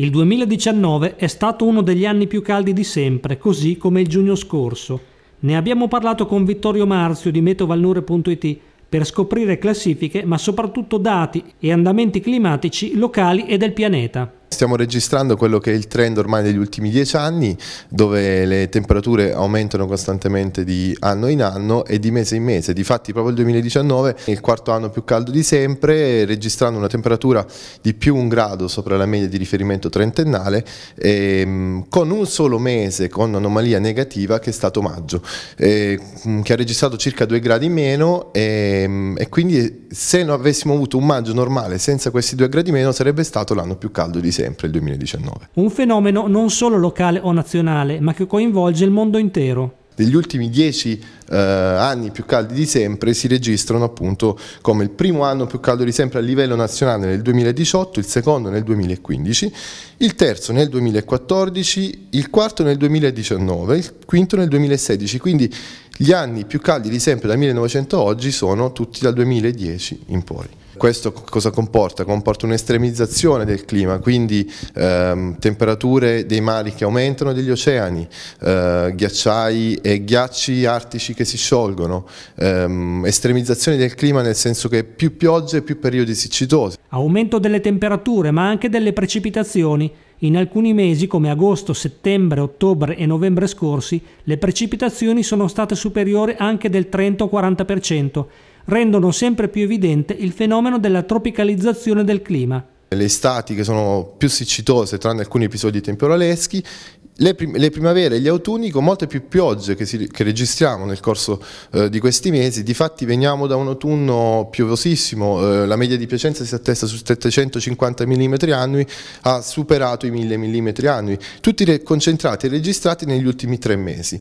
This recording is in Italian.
Il 2019 è stato uno degli anni più caldi di sempre, così come il giugno scorso. Ne abbiamo parlato con Vittorio Marzio di metovalnure.it per scoprire classifiche, ma soprattutto dati e andamenti climatici locali e del pianeta. Stiamo registrando quello che è il trend ormai degli ultimi dieci anni, dove le temperature aumentano costantemente di anno in anno e di mese in mese. Difatti proprio il 2019 è il quarto anno più caldo di sempre, registrando una temperatura di più un grado sopra la media di riferimento trentennale, ehm, con un solo mese con anomalia negativa che è stato maggio, ehm, che ha registrato circa due gradi in meno ehm, e quindi se non avessimo avuto un maggio normale senza questi due gradi in meno sarebbe stato l'anno più caldo di sempre sempre il 2019. Un fenomeno non solo locale o nazionale, ma che coinvolge il mondo intero degli ultimi dieci eh, anni più caldi di sempre si registrano appunto come il primo anno più caldo di sempre a livello nazionale nel 2018, il secondo nel 2015, il terzo nel 2014, il quarto nel 2019, il quinto nel 2016, quindi gli anni più caldi di sempre da 1900 a oggi sono tutti dal 2010 in poi. Questo cosa comporta? Comporta un'estremizzazione del clima, quindi ehm, temperature dei mari che aumentano degli oceani, eh, ghiacciai e ghiacci artici che si sciolgono, ehm, estremizzazione del clima nel senso che più piogge più periodi siccitosi. Aumento delle temperature ma anche delle precipitazioni. In alcuni mesi, come agosto, settembre, ottobre e novembre scorsi, le precipitazioni sono state superiori anche del 30-40% rendono sempre più evidente il fenomeno della tropicalizzazione del clima. Le estati che sono più siccitose, tranne alcuni episodi temporaleschi, le, prim le, primavere e gli autunni con molte più piogge che, si, che registriamo nel corso eh, di questi mesi, difatti veniamo da un autunno piovosissimo, eh, la media di Piacenza si attesta su 750 mm annui, ha superato i 1000 mm annui, tutti concentrati e registrati negli ultimi tre mesi.